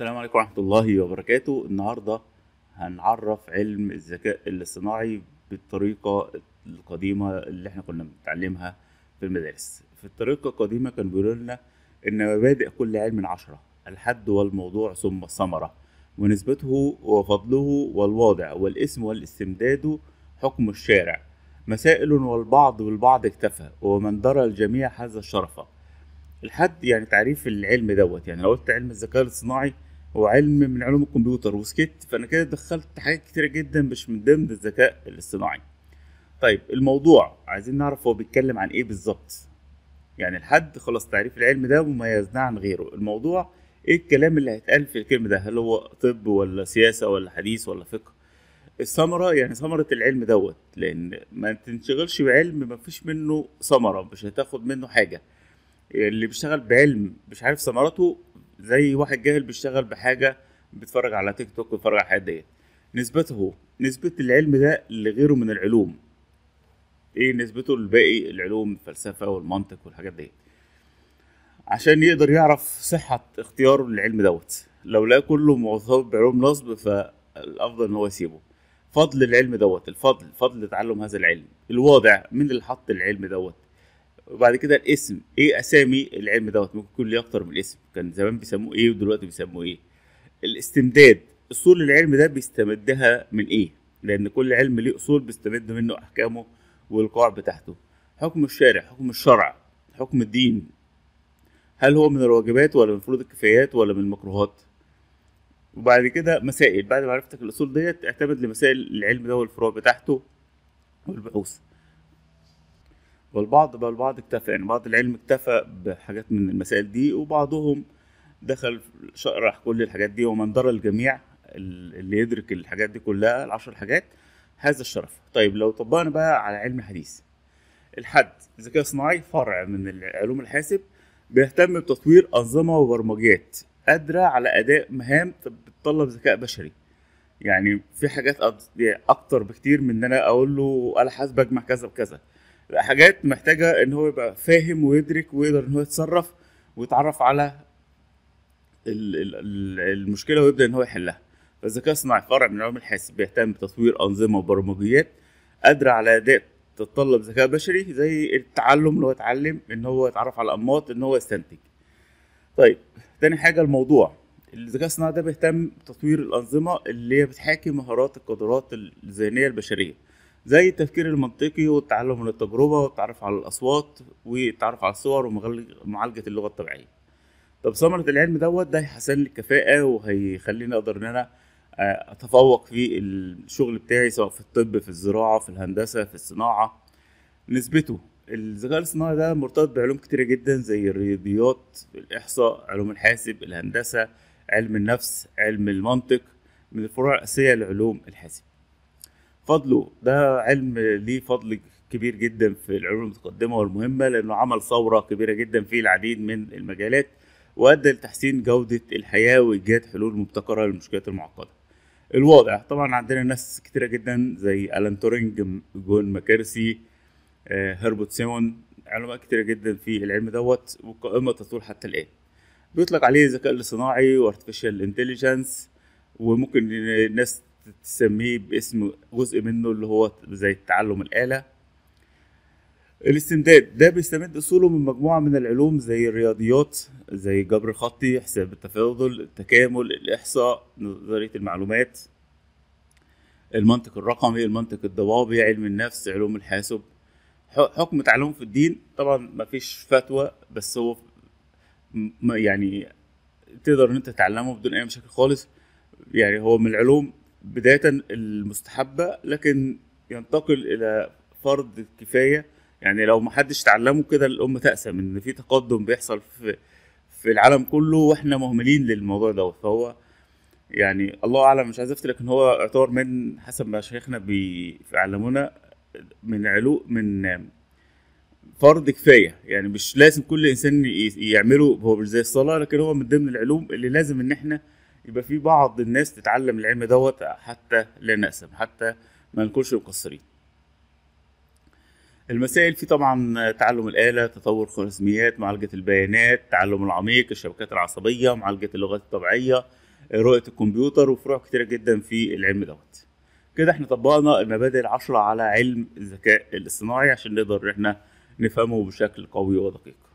السلام عليكم ورحمة الله وبركاته النهاردة هنعرف علم الذكاء الاصطناعي بالطريقة القديمة اللي احنا كنا بنتعلمها في المدارس في الطريقة القديمة كان بيقولوا لنا إن مبادئ كل علم عشرة الحد والموضوع ثم الثمرة ونسبته وفضله والواضع والاسم والاستمداد حكم الشارع مسائل والبعض بالبعض اكتفى ومن درى الجميع هذا الشرفة الحد يعني تعريف العلم دوت يعني لو قلت علم الذكاء الاصطناعي وعلم من علوم الكمبيوتر وسكت فانا كده دخلت حاجات كتيره جدا مش من ضمن الذكاء الاصطناعي طيب الموضوع عايزين نعرف هو بيتكلم عن ايه بالظبط يعني الحد خلاص تعريف العلم ده مميزناه عن غيره الموضوع ايه الكلام اللي هيتقال في الكلمه ده هل هو طب ولا سياسه ولا حديث ولا فقه الثمره يعني ثمره العلم دوت لان ما تنشغلش بعلم ما فيش منه ثمره مش هتاخد منه حاجه اللي بيشتغل بعلم مش عارف ثمرته زي واحد جاهل بيشتغل بحاجه بيتفرج على تيك توك ويتفرج على الحاجات ديت نسبته نسبه العلم ده لغيره من العلوم ايه نسبته لباقي العلوم الفلسفه والمنطق والحاجات ديت عشان يقدر يعرف صحه اختياره للعلم دوت لو لا كله مرتبط بعلوم نصب فالافضل ان هو يسيبه فضل العلم دوت الفضل فضل تعلم هذا العلم الواضع مين اللي حط العلم دوت وبعد كده الاسم ايه اسامي العلم دوت ممكن يكون ليه اكتر من اسم كان زمان بيسموه ايه ودلوقتي بيسموه ايه الاستمداد اصول العلم ده بيستمدها من ايه لان كل علم ليه اصول بيستمد منه احكامه والقواعد بتاعته حكم الشارع حكم الشرع حكم الدين هل هو من الواجبات ولا من فروض الكفايات ولا من المكروهات وبعد كده مسائل بعد ما عرفتك الاصول ديت اعتمد لمسائل العلم ده والفروع بتاعته والبحوث والبعض بقى البعض اكتفى يعني بعض العلم اكتفى بحاجات من المسائل دي وبعضهم دخل شرح كل الحاجات دي ومن درى الجميع اللي يدرك الحاجات دي كلها العشر حاجات هذا الشرف طيب لو طبقنا بقى على علم الحديث الحد الذكاء الصناعي فرع من علوم الحاسب بيهتم بتطوير أنظمة وبرمجيات قادرة على أداء مهام بتطلب ذكاء بشري يعني في حاجات يعني أكتر بكتير من إن أنا أقول له أنا حاسب أجمع كذا بكذا حاجات محتاجه ان هو يبقى فاهم ويدرك ويقدر ان هو يتصرف ويتعرف على المشكله ويبدا ان هو يحلها فالذكاء الصناعي فرع من علوم الحاسب بيهتم بتطوير انظمه وبرمجيات قادره على اداء تتطلب ذكاء بشري زي التعلم اللي هو اتعلم ان هو يتعرف على الانماط ان هو يستنتج طيب تاني حاجه الموضوع الذكاء الصناعي ده بيهتم بتطوير الانظمه اللي هي بتحاكي مهارات القدرات الذهنيه البشريه زي التفكير المنطقي والتعلم من التجربة والتعرف على الأصوات والتعرف على الصور ومعالجة اللغة الطبيعية طب ثمرة العلم دوت ده هيحسن لي الكفاءة وهيخليني أقدر إن أنا آه، أتفوق في الشغل بتاعي سواء في الطب في الزراعة في الهندسة في الصناعة نسبته الذكاء الصناعي ده مرتبط بعلوم كتيرة جدا زي الرياضيات الإحصاء علوم الحاسب الهندسة علم النفس علم المنطق من الفروع الأساسية لعلوم الحاسب فضله ده علم ليه فضل كبير جدا في العلوم المتقدمه والمهمه لانه عمل ثوره كبيره جدا في العديد من المجالات وادى لتحسين جوده الحياه وايجاد حلول مبتكره للمشكلات المعقده. الواضع طبعا عندنا ناس كتيره جدا زي الان تورينج جون ماكارسي آه، هربرت سيمون علماء كتيره جدا في العلم دوت والقائمه تطول حتى الان. بيطلق عليه الذكاء الاصطناعي وارتفيشال انتليجنس وممكن الناس تسميه باسم جزء منه اللي هو زي تعلم الآلة الاستمداد ده بيستمد أصوله من مجموعة من العلوم زي الرياضيات زي الجبر الخطي حساب التفاضل التكامل الإحصاء نظرية المعلومات المنطق الرقمي المنطق الضبابي علم النفس علوم الحاسب حكم تعلمه في الدين طبعا مفيش فتوى بس هو يعني تقدر ان انت تتعلمه بدون اي مشاكل خالص يعني هو من العلوم بداية المستحبة لكن ينتقل إلى فرض الكفاية يعني لو ما حدش تعلمه كده الأمة تأسم إن في تقدم بيحصل في في العالم كله واحنا مهملين للموضوع دوت فهو يعني الله اعلم مش عايز لكن هو يعتبر من حسب ما شيخنا بيعلمونا من علو من فرض كفايه يعني مش لازم كل انسان يعمله هو مش زي الصلاه لكن هو من ضمن العلوم اللي لازم ان احنا يبقى في بعض الناس تتعلم العلم دوت حتى لا نقسم حتى ما نكونش مقصرين المسائل في طبعا تعلم الآلة تطور خوارزميات معالجة البيانات تعلم العميق الشبكات العصبية معالجة اللغات الطبيعية رؤية الكمبيوتر وفروع كتيرة جدا في العلم دوت كده احنا طبقنا المبادئ العشرة على علم الذكاء الاصطناعي عشان نقدر احنا نفهمه بشكل قوي ودقيق